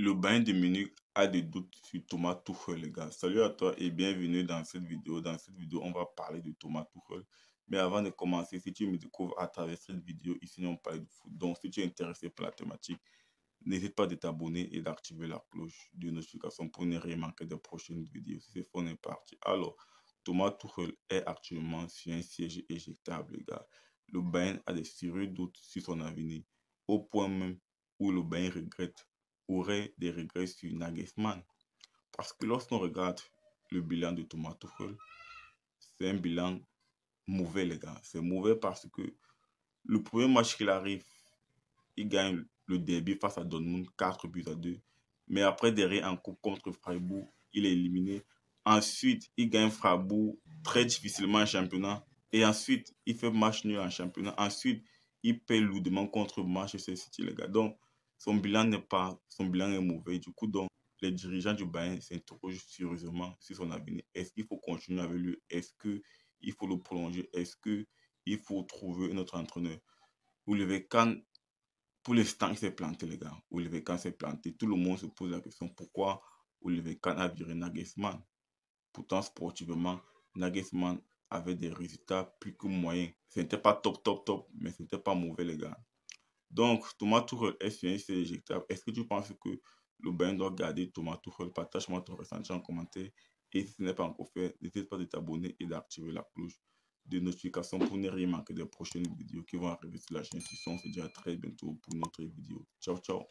Le Bain de Munich a des doutes sur Thomas Tuchel, les gars. Salut à toi et bienvenue dans cette vidéo. Dans cette vidéo, on va parler de Thomas Tuchel. Mais avant de commencer, si tu me découvres à travers cette vidéo, ici, on parle de foot. Donc, si tu es intéressé par la thématique, n'hésite pas à t'abonner et d'activer la cloche de notification pour ne rien manquer des prochaines vidéos. C'est fun on est parti. Alors, Thomas Tuchel est actuellement sur un siège éjectable, les gars. Le Bain a des sérieux doutes sur son avenir, au point même où le Bain regrette aurait des regrets sur Nagelsmann. Parce que lorsqu'on regarde le bilan de Thomas Tuchel, c'est un bilan mauvais, les gars. C'est mauvais parce que le premier match qu'il arrive, il gagne le débit face à Dortmund 4 buts à 2. Mais après, derrière, en coupe contre Freiburg, il est éliminé. Ensuite, il gagne Freiburg très difficilement en championnat. Et ensuite, il fait match nul en championnat. Ensuite, il paie lourdement contre Manchester City, les gars. Donc, son bilan n'est pas, son bilan est mauvais. Du coup, donc, les dirigeants du Bayern s'interrogent sérieusement sur son avenir. Est-ce qu'il faut continuer avec lui Est-ce qu'il faut le prolonger Est-ce qu'il faut trouver un autre entraîneur Olivier Kahn, pour l'instant, il s'est planté, les gars. Olivier Kahn s'est planté. Tout le monde se pose la question pourquoi Olivier Kahn a viré Nagelsmann Pourtant, sportivement, Nagelsmann avait des résultats plus que moyens. Ce n'était pas top, top, top, mais ce n'était pas mauvais, les gars. Donc, Thomas Tuchel est ce tu c'est éjectable. Est-ce que tu penses que le bain doit garder Thomas Tuchel Partage-moi ton ressenti en commentaire. Et si ce n'est pas encore fait, n'hésite pas à t'abonner et d'activer la cloche de notification pour ne rien manquer des prochaines vidéos qui vont arriver sur la chaîne. Si on se à très bientôt pour une autre vidéo. Ciao, ciao.